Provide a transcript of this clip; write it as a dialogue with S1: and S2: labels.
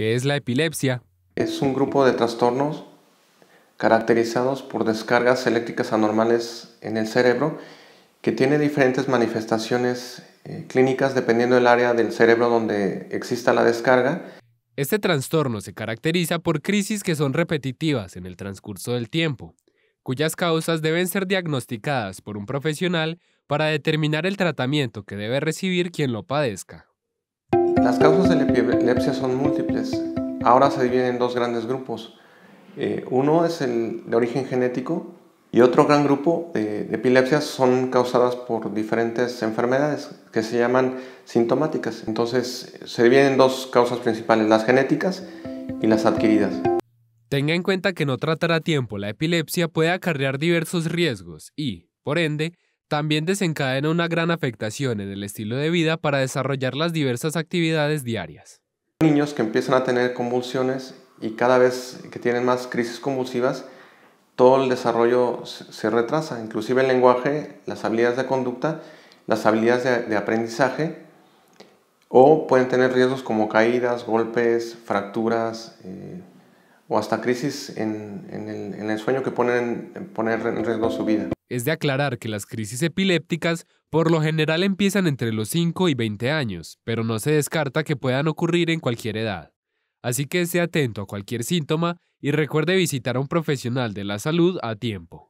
S1: ¿Qué es la epilepsia?
S2: Es un grupo de trastornos caracterizados por descargas eléctricas anormales en el cerebro que tiene diferentes manifestaciones eh, clínicas dependiendo del área del cerebro donde exista la descarga.
S1: Este trastorno se caracteriza por crisis que son repetitivas en el transcurso del tiempo, cuyas causas deben ser diagnosticadas por un profesional para determinar el tratamiento que debe recibir quien lo padezca.
S2: Las causas de la epilepsia son múltiples. Ahora se dividen en dos grandes grupos. Eh, uno es el de origen genético y otro gran grupo de, de epilepsias son causadas por diferentes enfermedades que se llaman sintomáticas. Entonces se dividen en dos causas principales, las genéticas y las adquiridas.
S1: Tenga en cuenta que no tratar a tiempo la epilepsia puede acarrear diversos riesgos y, por ende, también desencadena una gran afectación en el estilo de vida para desarrollar las diversas actividades diarias.
S2: Niños que empiezan a tener convulsiones y cada vez que tienen más crisis convulsivas, todo el desarrollo se retrasa, inclusive el lenguaje, las habilidades de conducta, las habilidades de, aprendizaje, o pueden tener riesgos como caídas, golpes, fracturas eh, o hasta crisis en, el, sueño que ponen, en riesgo su vida
S1: es de aclarar que las crisis epilépticas por lo general empiezan entre los 5 y 20 años, pero no se descarta que puedan ocurrir en cualquier edad. Así que esté atento a cualquier síntoma y recuerde visitar a un profesional de la salud a tiempo.